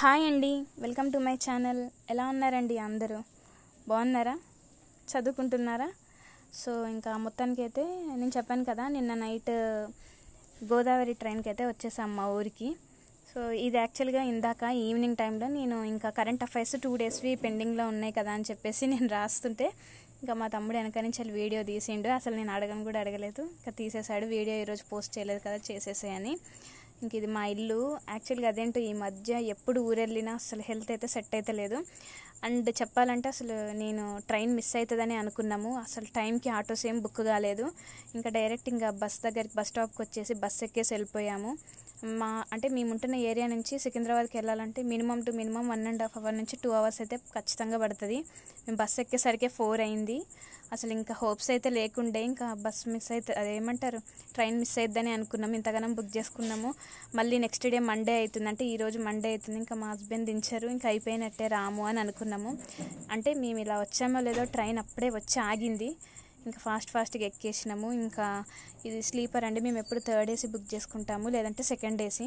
hi అండి welcome to my channel ఎలా ఉన్నారండి అందరూ బాగున్నారా చదువుకుంటున్నారా సో ఇంకా మొత్తానికి అయితే నేను చెప్పాను కదా నిన్న నైట్ గోదావరి ట్రైన్కి అయితే వచ్చేసాం మా ఊరికి సో ఇది యాక్చువల్గా ఇందాక ఈవినింగ్ టైంలో నేను ఇంకా కరెంట్ అఫైర్స్ టూ డేస్వి పెండింగ్లో ఉన్నాయి కదా అని చెప్పేసి నేను రాస్తుంటే ఇంకా మా తమ్ముడు వెనక నుంచి వీడియో తీసిండు అసలు నేను అడగను కూడా అడగలేదు ఇంకా తీసేశాడు వీడియో ఈరోజు పోస్ట్ చేయలేదు కదా చేసేసాయని ఇంక ఇది మా ఇల్లు యాక్చువల్గా అదేంటో ఈ మధ్య ఎప్పుడు ఊరెళ్ళినా అసలు హెల్త్ అయితే సెట్ అయితే లేదు అండ్ చెప్పాలంటే అసలు నేను ట్రైన్ మిస్ అవుతుందని అనుకున్నాము అసలు టైంకి ఆటోస్ ఏం బుక్ కాలేదు ఇంకా డైరెక్ట్ ఇంకా బస్ దగ్గరికి బస్ స్టాప్కి వచ్చేసి బస్ ఎక్కేసి వెళ్ళిపోయాము మా అంటే మేము ఉంటున్న ఏరియా నుంచి సికింద్రాబాద్కి వెళ్ళాలంటే minimum two minimum one and half hour నుంచి టూ అవర్స్ అయితే ఖచ్చితంగా పడుతుంది మేము బస్ ఎక్కేసరికి ఫోర్ అయింది అసలు ఇంకా హోప్స్ అయితే లేకుండే ఇంకా బస్ మిస్ అయితే అదేమంటారు ట్రైన్ మిస్ అయిద్దని అనుకున్నాం ఇంతగానం బుక్ చేసుకున్నాము మళ్ళీ నెక్స్ట్ డే మండే అవుతుంది అంటే ఈరోజు మండే అవుతుంది ఇంకా మా హస్బెండ్ దించారు ఇంకా అయిపోయినట్టే రాము అని అనుకున్నాము అంటే మేము ఇలా వచ్చామో లేదో ట్రైన్ అప్పుడే వచ్చి ఆగింది ఇంకా ఫాస్ట్ ఫాస్ట్గా ఎక్కేసినాము ఇంకా ఇది స్లీపర్ అండి మేము ఎప్పుడు థర్డ్ ఏసీ బుక్ చేసుకుంటాము లేదంటే సెకండ్ ఏసీ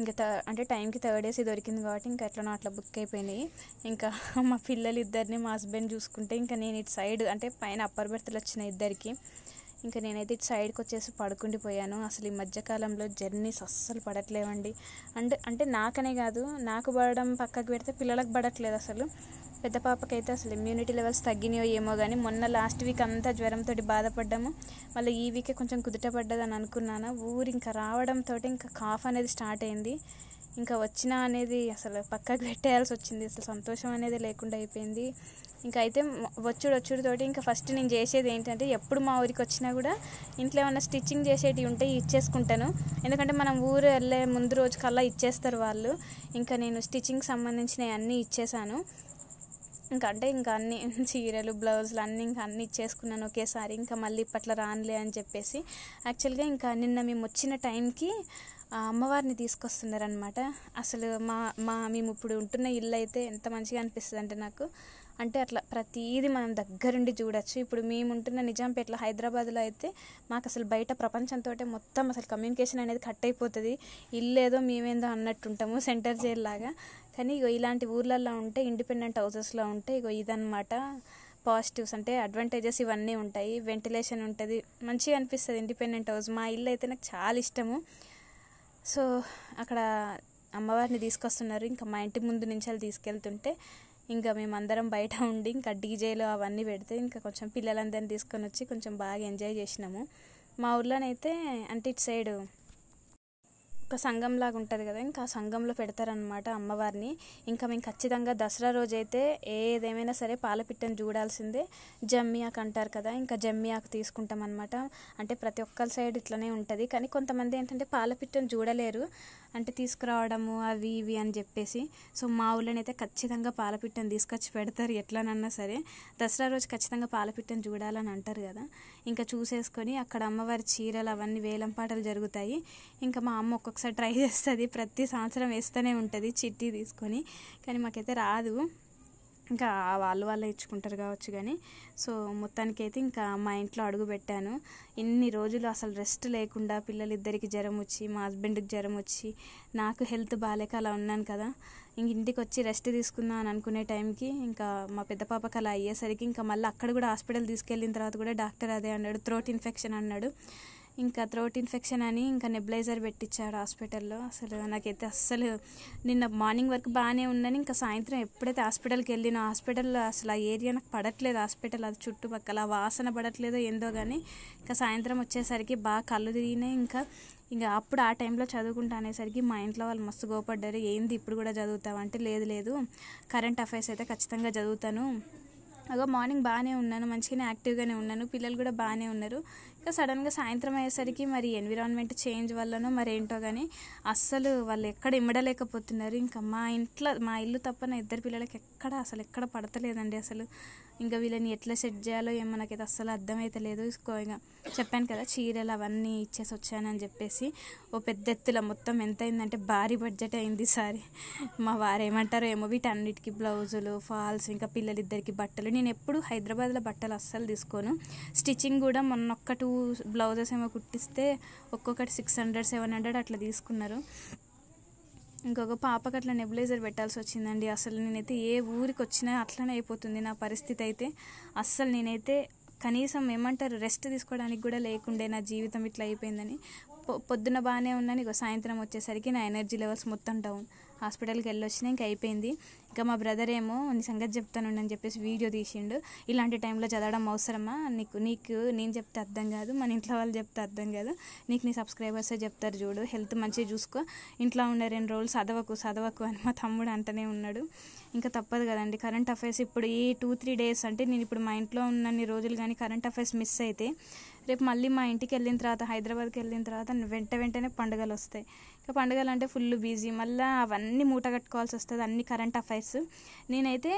ఇంకా అంటే టైంకి థర్డ్ ఏసీ దొరికింది కాబట్టి ఇంకా ఎట్లనో అట్లా బుక్ అయిపోయినాయి ఇంకా మా పిల్లలు ఇద్దరిని మా హస్బెండ్ చూసుకుంటే ఇంకా నేను ఇటు సైడ్ అంటే పైన అప్పర్ బెర్త్లు వచ్చిన ఇద్దరికి ఇంకా నేనైతే ఇటు సైడ్కి వచ్చేసి పడుకుండిపోయాను అసలు ఈ మధ్యకాలంలో జర్నీస్ అస్సలు పడట్లేవండి అంటే అంటే నాకనే కాదు నాకు పడడం పక్కకు పెడితే పిల్లలకు పడట్లేదు అసలు పెద్ద పాపకైతే అసలు ఇమ్యూనిటీ లెవెల్స్ తగ్గినాయో ఏమో కానీ మొన్న లాస్ట్ వీక్ అంతా జ్వరంతో బాధపడ్డాము మళ్ళీ ఈ వీకే కొంచెం కుదుట పడ్డదని అనుకున్నాను ఊరు ఇంకా రావడంతో ఇంకా కాఫ్ అనేది స్టార్ట్ అయింది ఇంకా వచ్చినా అనేది అసలు పక్కకు పెట్టేయాల్సి వచ్చింది అసలు సంతోషం అనేది లేకుండా అయిపోయింది ఇంకా అయితే వచ్చుడు వచ్చుడుతోటి ఇంకా ఫస్ట్ నేను చేసేది ఏంటంటే ఎప్పుడు మా ఊరికి వచ్చినా కూడా ఇంట్లో ఏమైనా స్టిచ్చింగ్ చేసేటివి ఉంటే ఇచ్చేసుకుంటాను ఎందుకంటే మనం ఊరు వెళ్ళే ముందు రోజు కల్లా ఇచ్చేస్తారు వాళ్ళు ఇంకా నేను స్టిచ్చింగ్ సంబంధించిన అన్నీ ఇచ్చేసాను ఇంకంటే ఇంకా అన్ని చీరలు బ్లౌజులు అన్నీ ఇంకా అన్నీ ఇచ్చేసుకున్నాను ఒకేసారి ఇంకా మళ్ళీ ఇప్పట్లో రానులే అని చెప్పేసి యాక్చువల్గా ఇంకా నిన్న మేము వచ్చిన టైంకి అమ్మవారిని తీసుకొస్తున్నారనమాట అసలు మా మా మేము ఇప్పుడు ఉంటున్న ఇల్లు అయితే ఎంత మంచిగా అనిపిస్తుంది అంటే నాకు అంటే అట్లా ప్రతీది మనం దగ్గరుండి చూడొచ్చు ఇప్పుడు మేముంటున్న నిజాంపేటలో హైదరాబాద్లో అయితే మాకు అసలు బయట ప్రపంచంతో మొత్తం అసలు కమ్యూనికేషన్ అనేది కట్ అయిపోతుంది ఇల్లేదో మేమేందో అన్నట్టు ఉంటాము సెంటర్ లాగా కానీ ఇగో ఇలాంటి ఊర్లలో ఉంటే ఇండిపెండెంట్ హౌసెస్లో ఉంటే ఇగో ఇదనమాట పాజిటివ్స్ అంటే అడ్వాంటేజెస్ ఇవన్నీ ఉంటాయి వెంటిలేషన్ ఉంటుంది మంచిగా అనిపిస్తుంది ఇండిపెండెంట్ హౌస్ మా ఇల్లు అయితే నాకు చాలా ఇష్టము సో అక్కడ అమ్మవారిని తీసుకొస్తున్నారు ఇంకా మా ఇంటి ముందు నుంచి వాళ్ళు తీసుకెళ్తుంటే ఇంకా మేమందరం బయట ఉండి ఇంకా డీజేలు అవన్నీ పెడితే ఇంకా కొంచెం పిల్లలందరినీ తీసుకొని వచ్చి కొంచెం బాగా ఎంజాయ్ చేసినాము మా ఊర్లోనైతే అంటే ఇటు సైడ్ ఒక సంఘం లాగా ఉంటుంది కదా ఇంకా సంఘంలో పెడతారనమాట అమ్మవారిని ఇంకా మేము ఖచ్చితంగా దసరా రోజైతే ఏదేమైనా సరే పాలపిట్టను చూడాల్సిందే జమ్మియాకు అంటారు కదా ఇంకా జమ్మియాకు తీసుకుంటాం అనమాట అంటే ప్రతి ఒక్కరి సైడ్ ఇట్లనే ఉంటుంది కానీ కొంతమంది ఏంటంటే పాలపిట్టను చూడలేరు అంటే తీసుకురావడము అవి ఇవి అని చెప్పేసి సో మా ఊళ్ళోనైతే ఖచ్చితంగా పాలపిట్టని తీసుకొచ్చి పెడతారు ఎట్లానన్నా సరే దసరా రోజు ఖచ్చితంగా పాలపిట్టని చూడాలని అంటారు కదా ఇంకా చూసేసుకొని అక్కడ అమ్మవారి చీరలు అవన్నీ వేలం పాటలు జరుగుతాయి ఇంకా మా అమ్మ ఒక్కొక్కసారి ట్రై చేస్తుంది ప్రతి సంవత్సరం వేస్తూనే ఉంటుంది చిట్టి తీసుకొని కానీ మాకైతే రాదు ఇంకా వాళ్ళు వాళ్ళే ఇచ్చుకుంటారు కావచ్చు కానీ సో మొత్తానికైతే ఇంకా మా ఇంట్లో అడుగు పెట్టాను ఇన్ని రోజులు అసలు రెస్ట్ లేకుండా పిల్లలిద్దరికి జ్వరం వచ్చి మా హస్బెండ్కి జ్వరం వచ్చి నాకు హెల్త్ బాగాలేక అలా ఉన్నాను కదా ఇంక ఇంటికి వచ్చి రెస్ట్ తీసుకుందాం అని అనుకునే టైంకి ఇంకా మా పెద్ద పాపకి అలా అయ్యేసరికి ఇంకా మళ్ళీ అక్కడ కూడా హాస్పిటల్ తీసుకెళ్ళిన తర్వాత కూడా డాక్టర్ అదే అన్నాడు త్రోట్ ఇన్ఫెక్షన్ అన్నాడు ఇంకా థ్రోట్ ఇన్ఫెక్షన్ అని ఇంకా నెబిలైజర్ పెట్టించాడు హాస్పిటల్లో అసలు నాకైతే అస్సలు నిన్న మార్నింగ్ వరకు బాగానే ఉన్నాను ఇంకా సాయంత్రం ఎప్పుడైతే హాస్పిటల్కి వెళ్ళిన హాస్పిటల్లో అసలు ఆ ఏరియా నాకు పడట్లేదు హాస్పిటల్ అది చుట్టుపక్కల వాసన పడట్లేదో ఏందో కానీ ఇంకా సాయంత్రం వచ్చేసరికి బాగా కళ్ళు తిరిగినాయి ఇంకా ఇంకా అప్పుడు ఆ టైంలో చదువుకుంటా అనేసరికి మా ఇంట్లో వాళ్ళు మస్తు గోపడ్డారు ఏంది ఇప్పుడు కూడా చదువుతావు అంటే లేదు లేదు కరెంట్ అఫైర్స్ అయితే ఖచ్చితంగా చదువుతాను అగో మార్నింగ్ బాగానే ఉన్నాను మంచిగానే యాక్టివ్గానే ఉన్నాను పిల్లలు కూడా బాగానే ఉన్నారు ఇంకా సడన్గా సాయంత్రం అయ్యేసరికి మరి ఎన్విరాన్మెంట్ చేంజ్ వల్లనో మరేంటో కానీ అస్సలు వాళ్ళు ఎక్కడ ఇమ్మడలేకపోతున్నారు ఇంకా మా ఇంట్లో మా ఇల్లు తప్ప నా ఇద్దరు పిల్లలకి ఎక్కడ అసలు ఎక్కడ పడతలేదండి అసలు ఇంకా వీళ్ళని ఎట్లా సెట్ చేయాలో ఏం మనకైతే అస్సలు అర్థమైతలేదు ఇంకా చెప్పాను కదా చీరలు అవన్నీ ఇచ్చేసి వచ్చానని చెప్పేసి ఓ పెద్ద ఎత్తుల మొత్తం ఎంత అయిందంటే భారీ బడ్జెట్ అయింది సారి మా వారు ఏమంటారో ఏమో వీటన్నిటికి బ్లౌజులు ఫాల్స్ ఇంకా పిల్లలిద్దరికి బట్టలు నేను ఎప్పుడు హైదరాబాద్లో బట్టలు అస్సలు తీసుకోను స్టిచ్చింగ్ కూడా మొన్న ఒక్క టూ బ్లౌజెస్ ఏమో కుట్టిస్తే ఒక్కొక్కటి సిక్స్ హండ్రెడ్ సెవెన్ హండ్రెడ్ అట్లా తీసుకున్నారు ఇంకొక పాపకి అట్లా నెబులైజర్ పెట్టాల్సి వచ్చిందండి అసలు నేనైతే ఏ ఊరికి వచ్చినా అట్లనే అయిపోతుంది నా పరిస్థితి అయితే అస్సలు నేనైతే కనీసం ఏమంటారు రెస్ట్ తీసుకోవడానికి కూడా లేకుండే నా జీవితం ఇట్లా అయిపోయిందని పొద్దున బాగానే ఉన్నాను ఇక సాయంత్రం వచ్చేసరికి నా ఎనర్జీ లెవెల్స్ మొత్తం డౌన్ హాస్పిటల్కి వెళ్ళొచ్చినా ఇంకా అయిపోయింది ఇంకా మా బ్రదర్ ఏమో నీ సంగతి చెప్తాను అని చెప్పేసి వీడియో తీసిండు ఇలాంటి టైంలో చదవడం అవసరమా నీకు నీకు నేను చెప్తే అర్థం కాదు మన ఇంట్లో వాళ్ళు చెప్తే అర్థం కాదు నీకు నీ సబ్స్క్రైబర్సే చెప్తారు చూడు హెల్త్ మంచిగా చూసుకో ఇంట్లో ఉండే రెండు రోజులు చదవకు చదవకు అని మా తమ్ముడు అంటనే ఉన్నాడు ఇంకా తప్పదు కదండి కరెంట్ అఫైర్స్ ఇప్పుడు ఈ టూ త్రీ డేస్ అంటే నేను ఇప్పుడు మా ఇంట్లో ఉన్నన్ని రోజులు కానీ కరెంట్ అఫైర్స్ మిస్ అయితే రేపు మళ్ళీ మా ఇంటికి వెళ్ళిన తర్వాత హైదరాబాద్కి వెళ్ళిన తర్వాత వెంట వెంటనే పండుగలు వస్తాయి ఇక పండుగలు అంటే ఫుల్ బిజీ మళ్ళీ అవన్నీ మూట కట్టుకోవాల్సి వస్తుంది అన్ని కరెంట్ అఫైర్స్ నేనైతే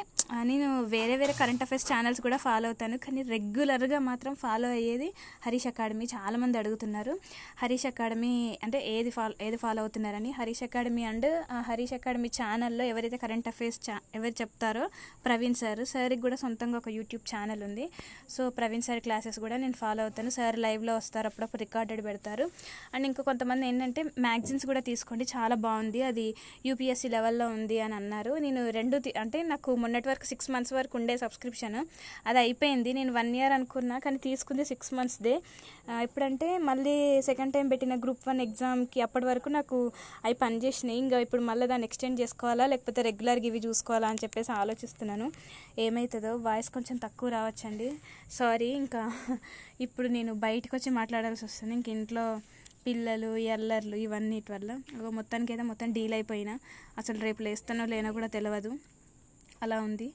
నేను వేరే వేరే కరెంట్ అఫైర్స్ ఛానల్స్ కూడా ఫాలో అవుతాను కానీ రెగ్యులర్గా మాత్రం ఫాలో అయ్యేది హరీష్ అకాడమీ చాలామంది అడుగుతున్నారు హరీష్ అకాడమీ అంటే ఏది ఫాలో ఏది ఫాలో అవుతున్నారని Harish academy and Harish academy ఛానల్లో ఎవరైతే కరెంట్ అఫైర్స్ ఛా ఎవరు చెప్తారో ప్రవీణ్ సార్ సార్కి కూడా సొంతంగా ఒక యూట్యూబ్ ఛానల్ ఉంది సో ప్రవీణ్ సార్ క్లాసెస్ కూడా నేను ఫాలో అవుతాను సార్ లైవ్లో వస్తారు అప్పుడప్పుడు రికార్డెడ్ పెడతారు అండ్ ఇంకా కొంతమంది ఏంటంటే మ్యాగ్జిన్స్ కూడా కూడా తీసుకోండి చాలా బాగుంది అది యూపీఎస్సీ లెవెల్లో ఉంది అని అన్నారు నేను రెండు అంటే నాకు మొన్నటి వరకు సిక్స్ మంత్స్ వరకు ఉండే సబ్స్క్రిప్షన్ అది అయిపోయింది నేను వన్ ఇయర్ అనుకున్నా కానీ తీసుకుంది సిక్స్ మంత్స్దే ఇప్పుడంటే మళ్ళీ సెకండ్ టైం పెట్టిన గ్రూప్ వన్ ఎగ్జామ్కి అప్పటి వరకు నాకు అవి పనిచేసినాయి ఇంకా ఇప్పుడు మళ్ళీ దాన్ని ఎక్స్టెండ్ చేసుకోవాలా లేకపోతే రెగ్యులర్గా ఇవి చూసుకోవాలా అని చెప్పేసి ఆలోచిస్తున్నాను ఏమవుతుందో వాయిస్ కొంచెం తక్కువ రావచ్చండి సారీ ఇంకా ఇప్పుడు నేను బయటకు వచ్చి మాట్లాడాల్సి వస్తుంది ఇంక ఇంట్లో పిల్లలు ఎల్లర్లు ఇవన్నిటి వల్ల మొత్తానికి అయితే మొత్తం డీల్ అయిపోయినా అసలు రేపు లేస్తానో లేనో కూడా తెలియదు అలా ఉంది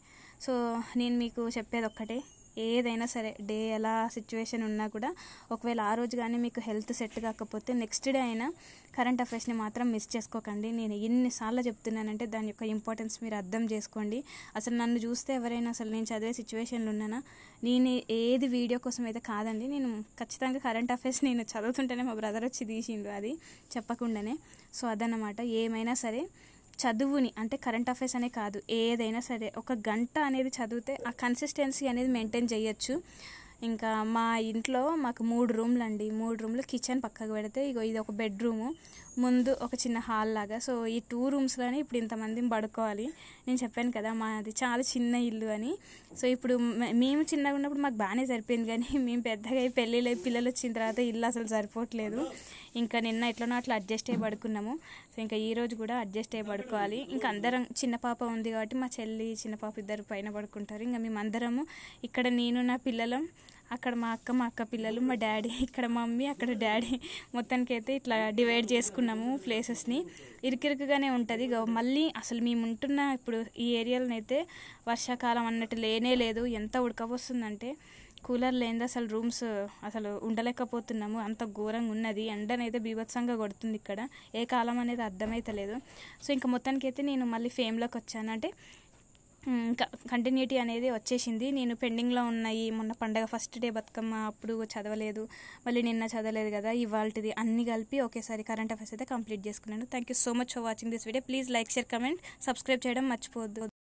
సో నేను మీకు చెప్పేది ఒక్కటే ఏదైనా సరే డే ఎలా సిచ్యువేషన్ ఉన్నా కూడా ఒకవేళ ఆ రోజు కానీ మీకు హెల్త్ సెట్ కాకపోతే నెక్స్ట్ డే అయినా కరెంట్ అఫైర్స్ని మాత్రం మిస్ చేసుకోకండి నేను ఎన్నిసార్లు చెప్తున్నానంటే దాని యొక్క ఇంపార్టెన్స్ మీరు అర్థం చేసుకోండి అసలు నన్ను చూస్తే ఎవరైనా అసలు నేను చదివే సిచ్యువేషన్లు ఉన్నానా నేను ఏది వీడియో కోసం అయితే కాదండి నేను ఖచ్చితంగా కరెంట్ అఫైర్స్ నేను చదువుతుంటేనే మా బ్రదర్ వచ్చి తీసిండు అది చెప్పకుండానే సో అదన్నమాట ఏమైనా సరే చదువుని అంటే కరెంట్ అఫైర్స్ అనే కాదు ఏదైనా సరే ఒక గంట అనేది చదివితే ఆ కన్సిస్టెన్సీ అనేది మెయింటైన్ చేయొచ్చు ఇంకా మా ఇంట్లో మాకు మూడు రూమ్లు అండి మూడు రూమ్లు కిచెన్ పక్కకు పెడితే ఇగో ఇది ఒక బెడ్రూము ముందు ఒక చిన్న హాల్ లాగా సో ఈ టూ రూమ్స్లోనే ఇప్పుడు ఇంతమందిని పడుకోవాలి నేను చెప్పాను కదా మాది చాలా చిన్న ఇల్లు అని సో ఇప్పుడు మేము చిన్నగా ఉన్నప్పుడు మాకు బాగానే సరిపోయింది కానీ మేము పెద్దగా పెళ్ళిళ్ళు పిల్లలు వచ్చిన తర్వాత ఇల్లు అసలు సరిపోవట్లేదు ఇంకా నిన్న ఎట్లనో అట్లా అడ్జస్ట్ అయ్యి పడుకున్నాము సో ఇంకా ఈ రోజు కూడా అడ్జస్ట్ అయ్యి పడుకోవాలి ఇంకా అందరం చిన్న పాప ఉంది కాబట్టి మా చెల్లి చిన్న పాప ఇద్దరు పైన పడుకుంటారు ఇంకా మేమందరము ఇక్కడ నేను నా పిల్లలం అక్కడ మా అక్క మా అక్క పిల్లలు మా డాడీ ఇక్కడ మమ్మీ అక్కడ డాడీ మొత్తానికి అయితే ఇట్లా డివైడ్ చేసుకున్నాము ప్లేసెస్ని ఇరుకిరుకుగానే ఉంటుంది మళ్ళీ అసలు మేము ఉంటున్న ఇప్పుడు ఈ అయితే వర్షాకాలం అన్నట్టు లేనే లేదు ఎంత ఉడకపోస్తుందంటే కూలర్ లేనిది అసలు రూమ్స్ అసలు ఉండలేకపోతున్నాము అంత ఘోరంగా ఉన్నది ఎండ అనేది బీభత్సంగా కొడుతుంది ఇక్కడ ఏ కాలం అనేది అర్థమైతలేదు సో ఇంకా మొత్తానికి అయితే నేను మళ్ళీ ఫేమ్లోకి వచ్చాను అంటే కంటిన్యూటీ అనేది వచ్చేసింది నేను పెండింగ్లో ఉన్నాయి మొన్న పండగ ఫస్ట్ డే బతుకమ్మ అప్పుడు చదవలేదు మళ్ళీ నిన్న చదవలేదు కదా ఇవాళది అన్ని కలిపి ఒకేసారి కరెంట్ అఫైర్స్ అయితే కంప్లీట్ చేసుకున్నాను thank you so much for watching this video please like share comment subscribe చేయడం మర్చిపోద్దు